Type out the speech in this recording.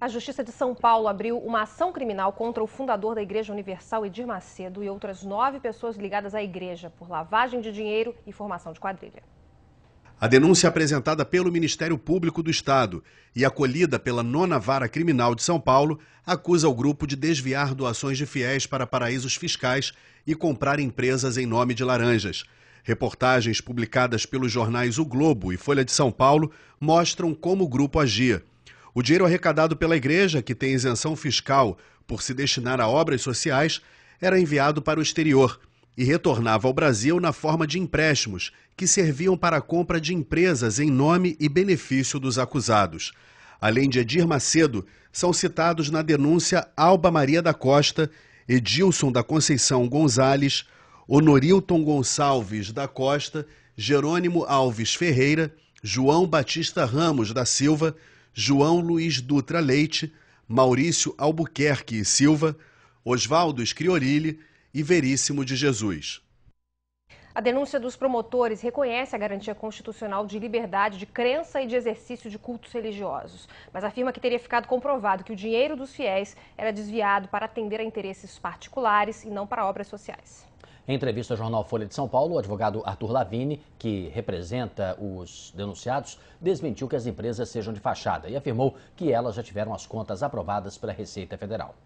A Justiça de São Paulo abriu uma ação criminal contra o fundador da Igreja Universal, Edir Macedo, e outras nove pessoas ligadas à igreja por lavagem de dinheiro e formação de quadrilha. A denúncia é apresentada pelo Ministério Público do Estado e acolhida pela Nona Vara Criminal de São Paulo acusa o grupo de desviar doações de fiéis para paraísos fiscais e comprar empresas em nome de laranjas. Reportagens publicadas pelos jornais O Globo e Folha de São Paulo mostram como o grupo agia. O dinheiro arrecadado pela igreja, que tem isenção fiscal por se destinar a obras sociais, era enviado para o exterior e retornava ao Brasil na forma de empréstimos, que serviam para a compra de empresas em nome e benefício dos acusados. Além de Edir Macedo, são citados na denúncia Alba Maria da Costa, Edilson da Conceição Gonzales, Honorilton Gonçalves da Costa, Jerônimo Alves Ferreira, João Batista Ramos da Silva, João Luiz Dutra Leite, Maurício Albuquerque e Silva, Oswaldo Escriorilli e Veríssimo de Jesus. A denúncia dos promotores reconhece a garantia constitucional de liberdade de crença e de exercício de cultos religiosos, mas afirma que teria ficado comprovado que o dinheiro dos fiéis era desviado para atender a interesses particulares e não para obras sociais. Em entrevista ao jornal Folha de São Paulo, o advogado Arthur Lavini, que representa os denunciados, desmentiu que as empresas sejam de fachada e afirmou que elas já tiveram as contas aprovadas pela Receita Federal.